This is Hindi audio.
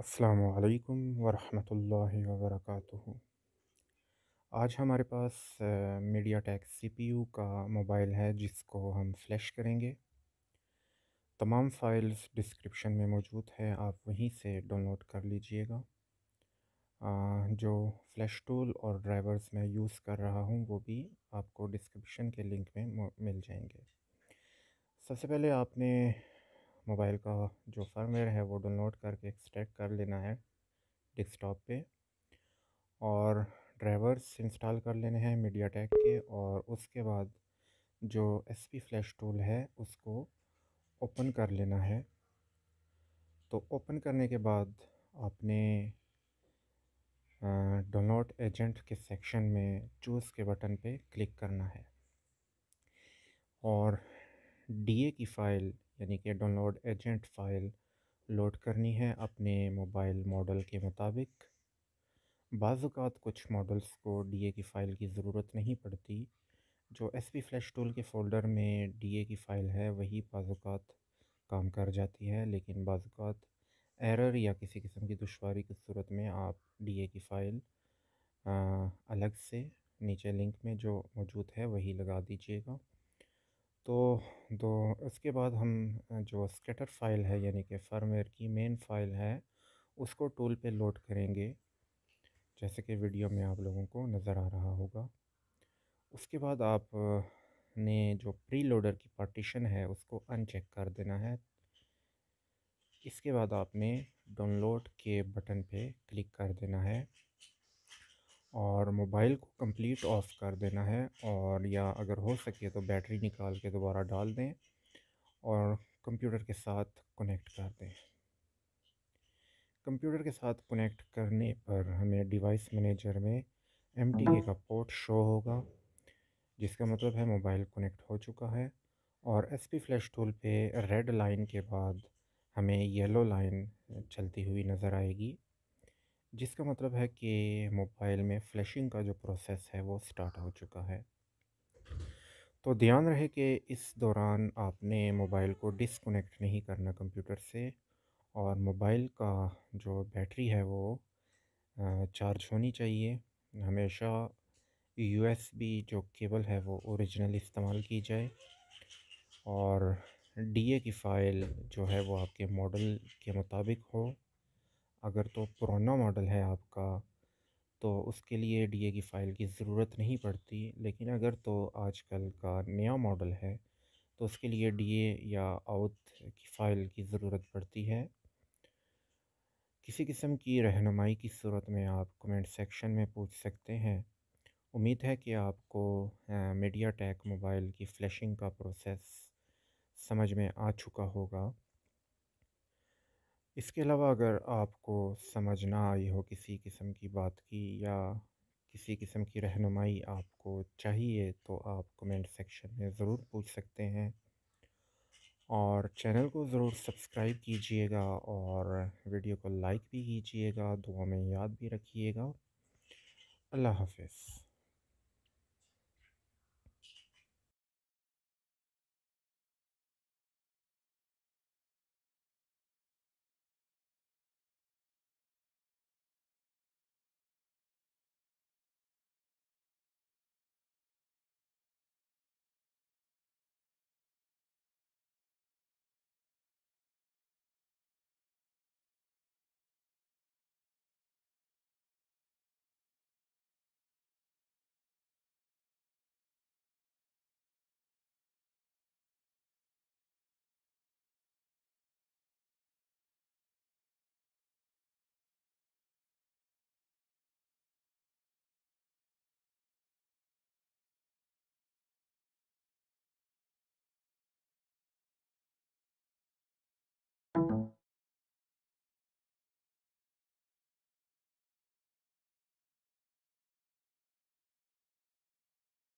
असलकम वरहमतुल्लाहि वर्क आज हमारे पास मीडिया टैक्स सी का मोबाइल है जिसको हम फ्लैश करेंगे तमाम फाइल्स डिस्क्रिप्शन में मौजूद है आप वहीं से डाउनलोड कर लीजिएगा जो फ्लैश टूल और ड्राइवर्स मैं यूज़ कर रहा हूँ वो भी आपको डिस्क्रिप्शन के लिंक में मिल जाएंगे सबसे पहले आपने मोबाइल का जो फर्मवेयर है वो डाउनलोड करके एक्सट्रैक्ट कर लेना है डेस्कटॉप पे और ड्राइवर्स इंस्टॉल कर लेने हैं मीडिया टेक के और उसके बाद जो एस पी फ्लैश टूल है उसको ओपन कर लेना है तो ओपन करने के बाद आपने डाउनलोड एजेंट के सेक्शन में चूज़ के बटन पे क्लिक करना है और डी की फ़ाइल यानी कि डाउनलोड एजेंट फ़ाइल लोड करनी है अपने मोबाइल मॉडल के मुताबिक बाज़ात कुछ मॉडल्स को डी की फ़ाइल की ज़रूरत नहीं पड़ती जो एस पी फ्लैश टूल के फ़ोल्डर में डी की फ़ाइल है वही बाज़ात काम कर जाती है लेकिन बाज़ात एरर या किसी किस्म की दुशारी की सूरत में आप डी की फ़ाइल अलग से नीचे लिंक में जो मौजूद है वही लगा दीजिएगा तो दो तो उसके बाद हम जो स्केटर फाइल है यानी कि फर्मवेयर की मेन फाइल है उसको टूल पे लोड करेंगे जैसे कि वीडियो में आप लोगों को नज़र आ रहा होगा उसके बाद आप ने जो प्री लोडर की पार्टीशन है उसको अनचेक कर देना है इसके बाद आपने डाउनलोड के बटन पे क्लिक कर देना है और मोबाइल को कंप्लीट ऑफ़ कर देना है और या अगर हो सके तो बैटरी निकाल के दोबारा डाल दें और कंप्यूटर के साथ कनेक्ट कर दें कंप्यूटर के साथ कनेक्ट करने पर हमें डिवाइस मैनेजर में एम हम्म। का पोर्ट शो होगा जिसका मतलब है मोबाइल कनेक्ट हो चुका है और एस पी फ्लैश टूल पे रेड लाइन के बाद हमें येलो लाइन चलती हुई नज़र आएगी जिसका मतलब है कि मोबाइल में फ्लैशिंग का जो प्रोसेस है वो स्टार्ट हो चुका है तो ध्यान रहे कि इस दौरान आपने मोबाइल को डिसकनेक्ट नहीं करना कंप्यूटर से और मोबाइल का जो बैटरी है वो चार्ज होनी चाहिए हमेशा यूएसबी जो केबल है वो ओरिजिनल इस्तेमाल की जाए और डीए की फ़ाइल जो है वो आपके मॉडल के मुताबिक हो अगर तो पुराना मॉडल है आपका तो उसके लिए डी ए की फ़ाइल की ज़रूरत नहीं पड़ती लेकिन अगर तो आजकल का नया मॉडल है तो उसके लिए डी ए या आउथ की फ़ाइल की ज़रूरत पड़ती है किसी किस्म की रहनुमाई की सूरत में आप कमेंट सेक्शन में पूछ सकते हैं उम्मीद है कि आपको मीडिया टैक मोबाइल की फ्लैशिंग का प्रोसेस समझ में आ चुका होगा इसके अलावा अगर आपको समझ ना आई हो किसी किस्म की बात की या किसी किस्म की रहनुमाई आपको चाहिए तो आप कमेंट सेक्शन में ज़रूर पूछ सकते हैं और चैनल को ज़रूर सब्सक्राइब कीजिएगा और वीडियो को लाइक भी कीजिएगा दुआ में याद भी रखिएगा अल्लाह हाफिज़